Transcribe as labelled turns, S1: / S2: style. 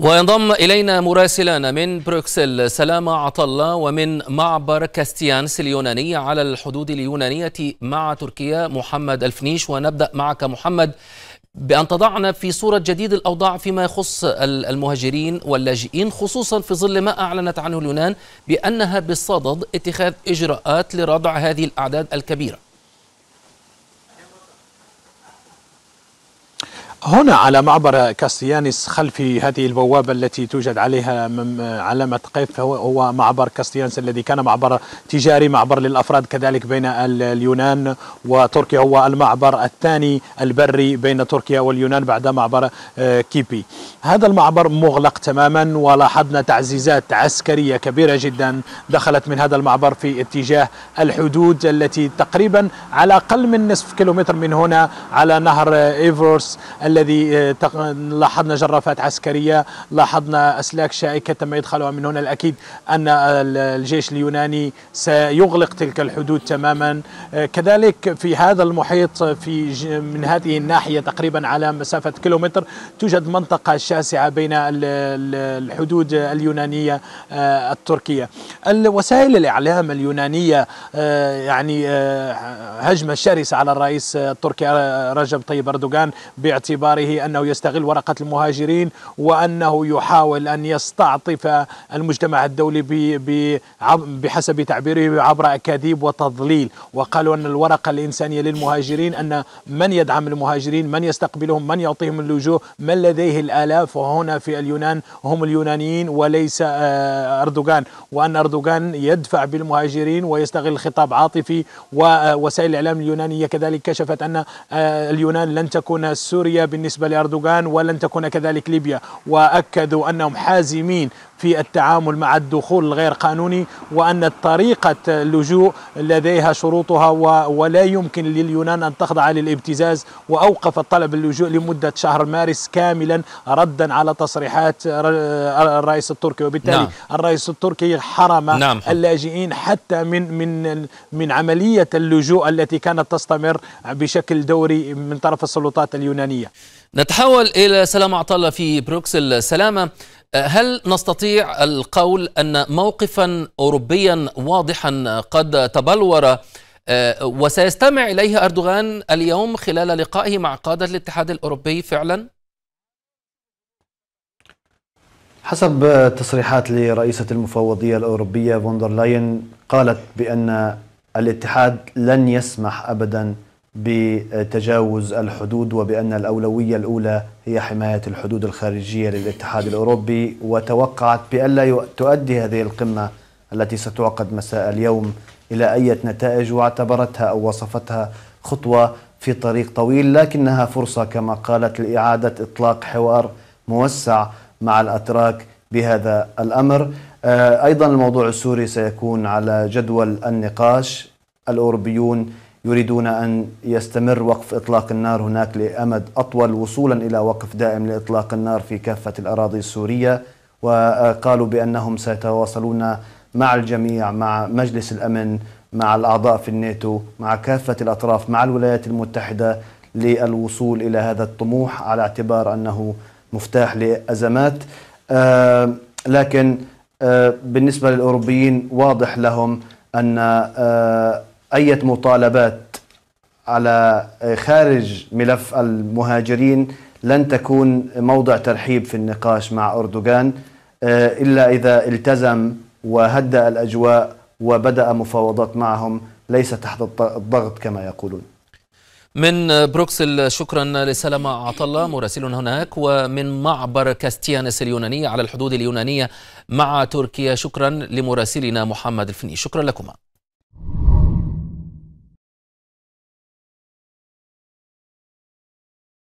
S1: وينضم إلينا مراسلان من بروكسل سلامة عطلة ومن معبر كاستيانس اليوناني على الحدود اليونانية مع تركيا محمد الفنيش ونبدأ معك محمد بأن تضعنا في صورة جديد الأوضاع فيما يخص المهاجرين واللاجئين خصوصا في ظل ما أعلنت عنه اليونان بأنها بصدد اتخاذ إجراءات لردع هذه الأعداد الكبيرة
S2: هنا على معبر كاستيانس خلف هذه البوابة التي توجد عليها علامة قيف هو معبر كاستيانس الذي كان معبر تجاري معبر للأفراد كذلك بين اليونان وتركيا هو المعبر الثاني البري بين تركيا واليونان بعد معبر آه، كيبي هذا المعبر مغلق تماما ولاحظنا تعزيزات عسكرية كبيرة جدا دخلت من هذا المعبر في اتجاه الحدود التي تقريبا على أقل من نصف كيلومتر من هنا على نهر إيفورس الذي آه، لاحظنا جرافات عسكرية لاحظنا أسلاك شائكة تم إدخالها من هنا الأكيد أن الجيش اليوناني سيغلق تلك الحدود تماما آه، كذلك في هذا المحيط في من هذه الناحية تقريبا على مسافة كيلومتر توجد منطقة شاسعة بين الحدود اليونانية آه، التركية وسائل الإعلام اليونانية يعني هجمة شرسة على الرئيس التركي رجب طيب أردوغان باعتبار باعتباره أنه يستغل ورقة المهاجرين وأنه يحاول أن يستعطف المجتمع الدولي بحسب تعبيره عبر أكاذيب وتضليل وقالوا أن الورقة الإنسانية للمهاجرين أن من يدعم المهاجرين من يستقبلهم من يعطيهم اللجوء من لديه الآلاف وهنا في اليونان هم اليونانيين وليس آه، أردوغان وأن أردوغان يدفع بالمهاجرين ويستغل خطاب عاطفي ووسائل آه، الإعلام اليونانية كذلك كشفت أن آه، اليونان لن تكون سوريا بالنسبة لأردوغان ولن تكون كذلك ليبيا وأكدوا أنهم حازمين في التعامل مع الدخول الغير قانوني وأن طريقة اللجوء لديها شروطها ولا يمكن لليونان أن تخضع للابتزاز وأوقف طلب اللجوء لمدة شهر مارس كاملا ردا على تصريحات الرئيس التركي وبالتالي نعم. الرئيس التركي حرم نعم. اللاجئين حتى من من من عملية اللجوء التي كانت تستمر بشكل
S1: دوري من طرف السلطات اليونانية نتحول إلى سلام عطالة في بروكسل سلامة هل نستطيع القول أن موقفا أوروبيا واضحا قد تبلور آه، وسيستمع إليه أردوغان اليوم خلال لقائه مع قادة الاتحاد الأوروبي فعلا؟
S3: حسب تصريحات لرئيسة المفوضية الأوروبية فوندر لاين قالت بأن الاتحاد لن يسمح أبداً بتجاوز الحدود وبأن الأولوية الأولى هي حماية الحدود الخارجية للاتحاد الأوروبي وتوقعت بألا تؤدي هذه القمة التي ستعقد مساء اليوم إلى أي نتائج واعتبرتها أو وصفتها خطوة في طريق طويل لكنها فرصة كما قالت لإعادة إطلاق حوار موسع مع الأتراك بهذا الأمر آه، أيضا الموضوع السوري سيكون على جدول النقاش الأوروبيون يريدون أن يستمر وقف إطلاق النار هناك لأمد أطول وصولا إلى وقف دائم لإطلاق النار في كافة الأراضي السورية وقالوا بأنهم سيتواصلون مع الجميع مع مجلس الأمن مع الأعضاء في الناتو مع كافة الأطراف مع الولايات المتحدة للوصول إلى هذا الطموح على اعتبار أنه مفتاح لأزمات آه، لكن آه، بالنسبة للأوروبيين واضح لهم أن آه، أي مطالبات على خارج ملف المهاجرين لن تكون موضع ترحيب في النقاش مع أردوغان آه، إلا إذا التزم وهدأ الأجواء وبدأ مفاوضات معهم ليس تحت الضغط كما يقولون
S1: من بروكسل شكرا لسلمى عطلة مراسل هناك ومن معبر كاستيانس اليوناني على الحدود اليونانية مع تركيا شكرا لمراسلنا محمد الفني شكرا
S3: لكما